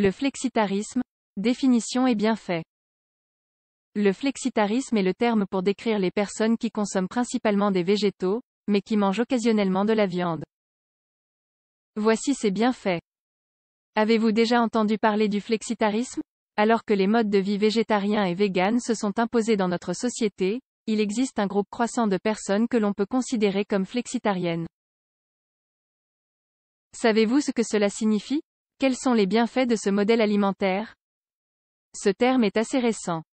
Le flexitarisme, définition et bienfait. Le flexitarisme est le terme pour décrire les personnes qui consomment principalement des végétaux, mais qui mangent occasionnellement de la viande. Voici ses bienfaits. Avez-vous déjà entendu parler du flexitarisme Alors que les modes de vie végétariens et véganes se sont imposés dans notre société, il existe un groupe croissant de personnes que l'on peut considérer comme flexitariennes. Savez-vous ce que cela signifie quels sont les bienfaits de ce modèle alimentaire Ce terme est assez récent.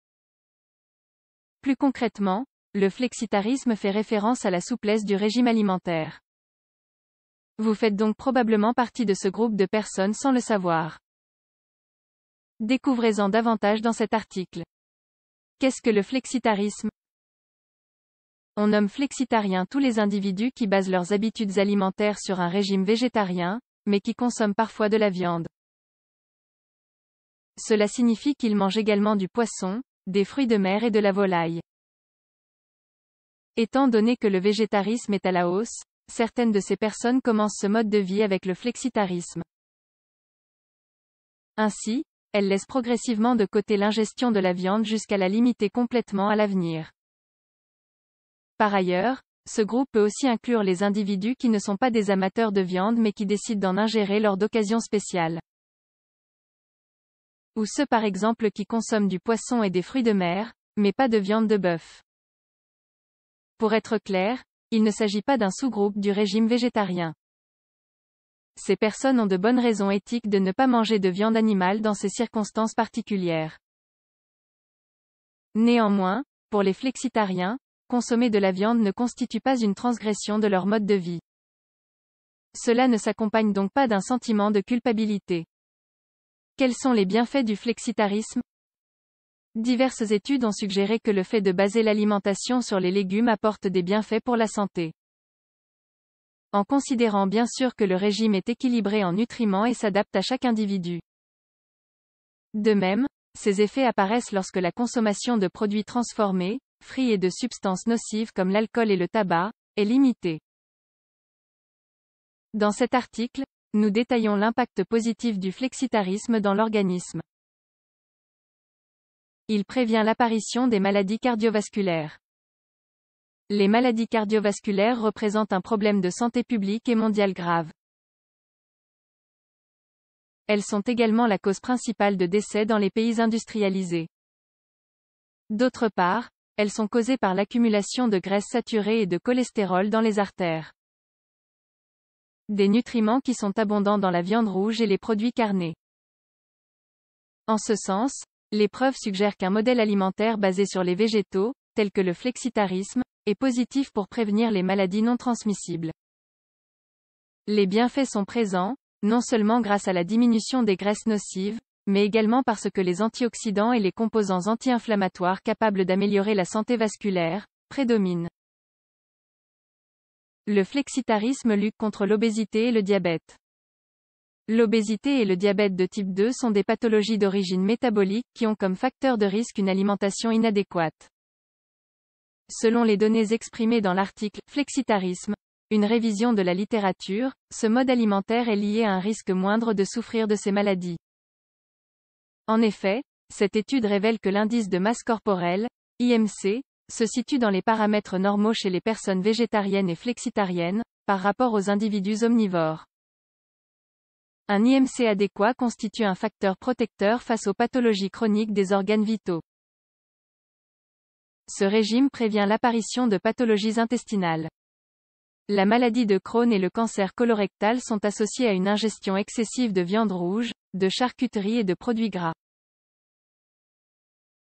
Plus concrètement, le flexitarisme fait référence à la souplesse du régime alimentaire. Vous faites donc probablement partie de ce groupe de personnes sans le savoir. Découvrez-en davantage dans cet article. Qu'est-ce que le flexitarisme On nomme flexitarien tous les individus qui basent leurs habitudes alimentaires sur un régime végétarien, mais qui consomment parfois de la viande. Cela signifie qu'ils mangent également du poisson, des fruits de mer et de la volaille. Étant donné que le végétarisme est à la hausse, certaines de ces personnes commencent ce mode de vie avec le flexitarisme. Ainsi, elles laissent progressivement de côté l'ingestion de la viande jusqu'à la limiter complètement à l'avenir. Par ailleurs, ce groupe peut aussi inclure les individus qui ne sont pas des amateurs de viande mais qui décident d'en ingérer lors d'occasions spéciales. Ou ceux par exemple qui consomment du poisson et des fruits de mer, mais pas de viande de bœuf. Pour être clair, il ne s'agit pas d'un sous-groupe du régime végétarien. Ces personnes ont de bonnes raisons éthiques de ne pas manger de viande animale dans ces circonstances particulières. Néanmoins, pour les flexitariens, consommer de la viande ne constitue pas une transgression de leur mode de vie. Cela ne s'accompagne donc pas d'un sentiment de culpabilité. Quels sont les bienfaits du flexitarisme Diverses études ont suggéré que le fait de baser l'alimentation sur les légumes apporte des bienfaits pour la santé. En considérant bien sûr que le régime est équilibré en nutriments et s'adapte à chaque individu. De même, ces effets apparaissent lorsque la consommation de produits transformés, frit et de substances nocives comme l'alcool et le tabac, est limité. Dans cet article, nous détaillons l'impact positif du flexitarisme dans l'organisme. Il prévient l'apparition des maladies cardiovasculaires. Les maladies cardiovasculaires représentent un problème de santé publique et mondial grave. Elles sont également la cause principale de décès dans les pays industrialisés. D'autre part, elles sont causées par l'accumulation de graisses saturées et de cholestérol dans les artères. Des nutriments qui sont abondants dans la viande rouge et les produits carnés. En ce sens, les preuves suggèrent qu'un modèle alimentaire basé sur les végétaux, tel que le flexitarisme, est positif pour prévenir les maladies non transmissibles. Les bienfaits sont présents, non seulement grâce à la diminution des graisses nocives, mais également parce que les antioxydants et les composants anti-inflammatoires capables d'améliorer la santé vasculaire, prédominent. Le flexitarisme lutte contre l'obésité et le diabète. L'obésité et le diabète de type 2 sont des pathologies d'origine métabolique qui ont comme facteur de risque une alimentation inadéquate. Selon les données exprimées dans l'article Flexitarisme, une révision de la littérature, ce mode alimentaire est lié à un risque moindre de souffrir de ces maladies. En effet, cette étude révèle que l'indice de masse corporelle, IMC, se situe dans les paramètres normaux chez les personnes végétariennes et flexitariennes, par rapport aux individus omnivores. Un IMC adéquat constitue un facteur protecteur face aux pathologies chroniques des organes vitaux. Ce régime prévient l'apparition de pathologies intestinales. La maladie de Crohn et le cancer colorectal sont associés à une ingestion excessive de viande rouge, de charcuterie et de produits gras.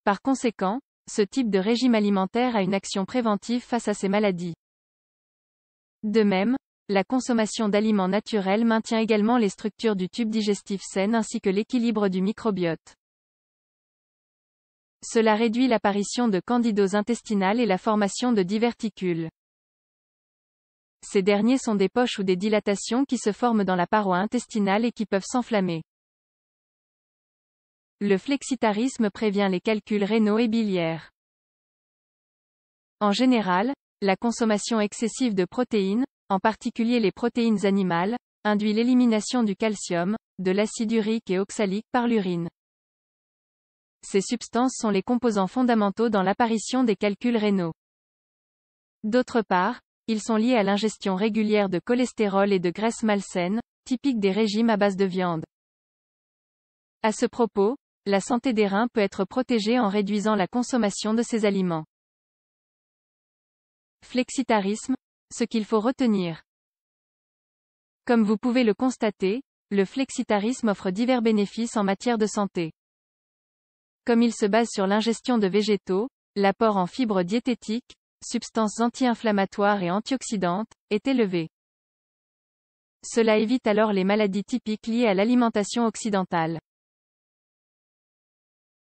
Par conséquent, ce type de régime alimentaire a une action préventive face à ces maladies. De même, la consommation d'aliments naturels maintient également les structures du tube digestif saines ainsi que l'équilibre du microbiote. Cela réduit l'apparition de candidose intestinale et la formation de diverticules. Ces derniers sont des poches ou des dilatations qui se forment dans la paroi intestinale et qui peuvent s'enflammer. Le flexitarisme prévient les calculs rénaux et biliaires. En général, la consommation excessive de protéines, en particulier les protéines animales, induit l'élimination du calcium, de l'acide urique et oxalique par l'urine. Ces substances sont les composants fondamentaux dans l'apparition des calculs rénaux. D'autre part, ils sont liés à l'ingestion régulière de cholestérol et de graisses malsaines, typiques des régimes à base de viande. À ce propos, la santé des reins peut être protégée en réduisant la consommation de ces aliments. Flexitarisme, ce qu'il faut retenir. Comme vous pouvez le constater, le flexitarisme offre divers bénéfices en matière de santé. Comme il se base sur l'ingestion de végétaux, l'apport en fibres diététiques, substances anti-inflammatoires et antioxydantes, est élevé. Cela évite alors les maladies typiques liées à l'alimentation occidentale.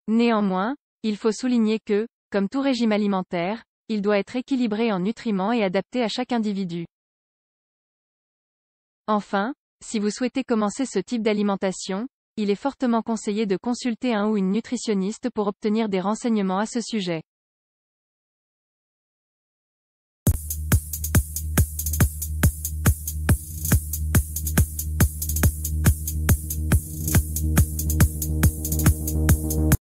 Néanmoins, il faut souligner que, comme tout régime alimentaire, il doit être équilibré en nutriments et adapté à chaque individu. Enfin, si vous souhaitez commencer ce type d'alimentation, il est fortement conseillé de consulter un ou une nutritionniste pour obtenir des renseignements à ce sujet.